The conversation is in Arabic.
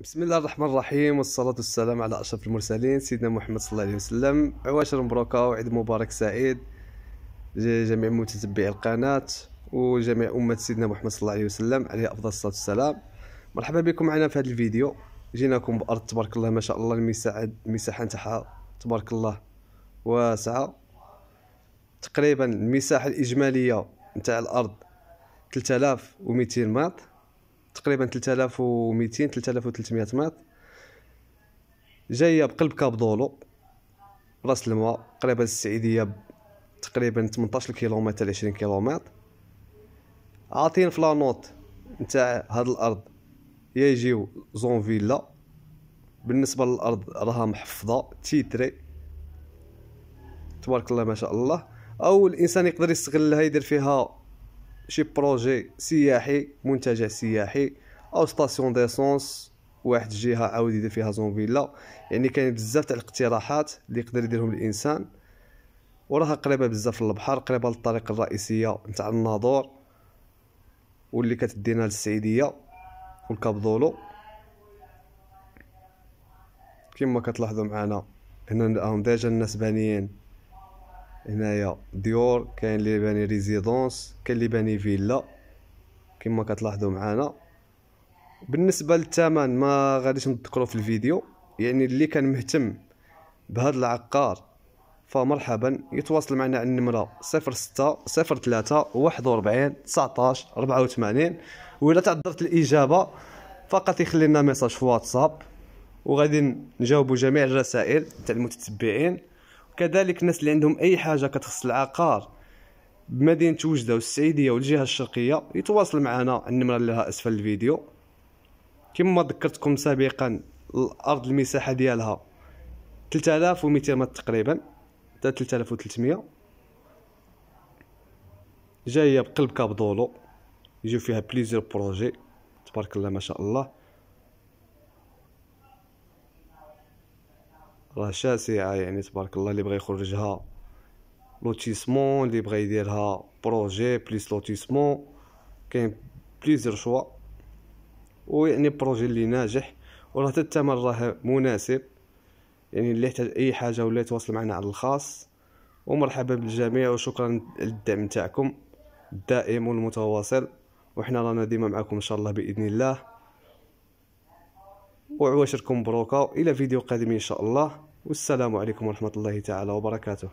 بسم الله الرحمن الرحيم والصلاة والسلام على أشرف المرسلين سيدنا محمد صلى الله عليه وسلم عواشر مبروكة وعيد مبارك سعيد جميع متتبعي القناة وجميع أمة سيدنا محمد صلى الله عليه وسلم عليه أفضل الصلاة والسلام مرحبا بكم معنا في هذا الفيديو جيناكم بأرض تبارك الله ما شاء الله المساحة المساحة نتاعها تبارك الله واسعة تقريبا المساحة الإجمالية نتاع الأرض 3200 متر تقريبا 3200 3300 متر جايه بقلب كاب دولو راس الماء قريبه السعيدية تقريبا 18 كيلومتر 20 كيلومتر عاطين في لانوت نتاع هاد الارض يا يجيو زون فيلا بالنسبه للارض راها محفظه تيتري تبارك الله ما شاء الله او الانسان يقدر يستغلها يدير فيها شي بروجي سياحي منتجع سياحي او ستاسيون ديسونس واحد الجهه عاود يدير فيها فيلا يعني كاين بزاف تاع الاقتراحات اللي يقدر يديرهم الانسان وراها قريبه بزاف للبحر قريبه للطريق الرئيسيه نتاع الناظور واللي كتدينا للسعيديه والكاب دولو كما كتلاحظوا معنا هنا ديجا الناس بانيين هنايا ديور كاين اللي باني ريزيدونس كاين اللي باني فيلا كما كتلاحظوا معانا بالنسبه للثمن ما غاديش نذكرو في الفيديو يعني اللي كان مهتم بهذا العقار فمرحبا يتواصل معنا على النمره 06 03 41 19 84 الا تعذرت الاجابه فقط يخلي لنا ميساج في واتساب وغادي نجاوبوا جميع الرسائل تاع المتتبعين كذلك الناس اللي عندهم اي حاجه كتخص العقار بمدينه وجده والسعيديه والجهه الشرقيه يتواصل معنا النمره اللي لها اسفل الفيديو كما ذكرتكم سابقا الارض المساحه ديالها 3200 متر تقريبا حتى 3300 جايه بقلب كابدولو يجيو فيها بليزير بروجي تبارك الله ما شاء الله راه شاسعه يعني تبارك الله اللي بغى يخرجها لوتيسمون اللي بغى يديرها بروجي بليس لوتيسمون كاين بليزير شوا ويعني بروجي اللي ناجح وراه حتى الثمن راه مناسب يعني اللي يحتاج اي حاجه ولا يتواصل معنا على الخاص ومرحبا بالجميع وشكرا للدعم تاعكم الدائم والمتواصل وحنا رانا ديما معكم ان شاء الله باذن الله وعواشركم مبروكه الى فيديو قادم ان شاء الله والسلام عليكم ورحمه الله تعالى وبركاته